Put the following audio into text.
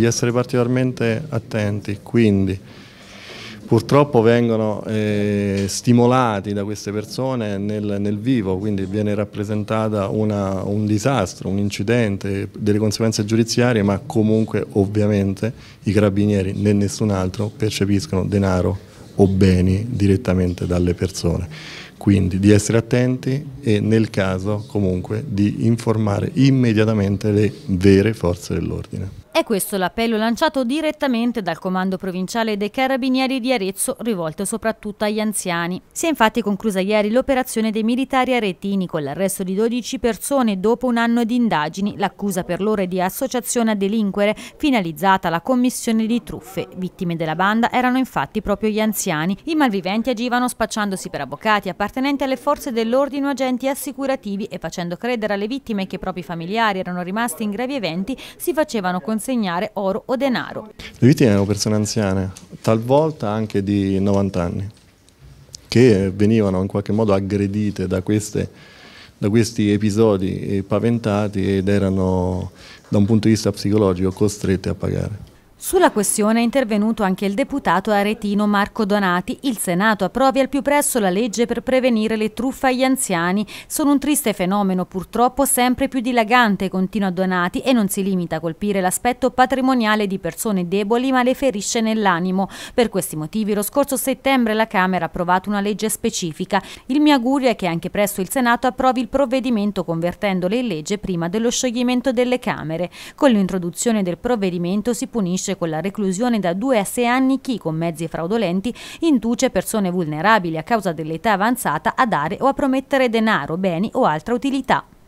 di essere particolarmente attenti, quindi purtroppo vengono eh, stimolati da queste persone nel, nel vivo, quindi viene rappresentata una, un disastro, un incidente, delle conseguenze giudiziarie, ma comunque ovviamente i carabinieri né nessun altro percepiscono denaro o beni direttamente dalle persone. Quindi di essere attenti e nel caso comunque di informare immediatamente le vere forze dell'ordine. È questo l'appello lanciato direttamente dal Comando Provinciale dei Carabinieri di Arezzo, rivolto soprattutto agli anziani. Si è infatti conclusa ieri l'operazione dei militari aretini con l'arresto di 12 persone dopo un anno di indagini, l'accusa per loro è di associazione a delinquere finalizzata alla commissione di truffe. Vittime della banda erano infatti proprio gli anziani. I malviventi agivano spacciandosi per avvocati appartenenti alle forze dell'ordine o agenti assicurativi e facendo credere alle vittime che i propri familiari erano rimasti in gravi eventi, si facevano consentire consegnare oro o denaro. Le vittime erano persone anziane, talvolta anche di 90 anni, che venivano in qualche modo aggredite da, queste, da questi episodi paventati ed erano da un punto di vista psicologico costrette a pagare. Sulla questione è intervenuto anche il deputato aretino Marco Donati. Il Senato approvi al più presto la legge per prevenire le truffe agli anziani. Sono un triste fenomeno purtroppo sempre più dilagante, continua Donati, e non si limita a colpire l'aspetto patrimoniale di persone deboli ma le ferisce nell'animo. Per questi motivi lo scorso settembre la Camera ha approvato una legge specifica. Il mio augurio è che anche presto il Senato approvi il provvedimento convertendole in legge prima dello scioglimento delle Camere. Con l'introduzione del provvedimento si punisce punisce con la reclusione da 2 a 6 anni chi con mezzi fraudolenti induce persone vulnerabili a causa dell'età avanzata a dare o a promettere denaro, beni o altra utilità.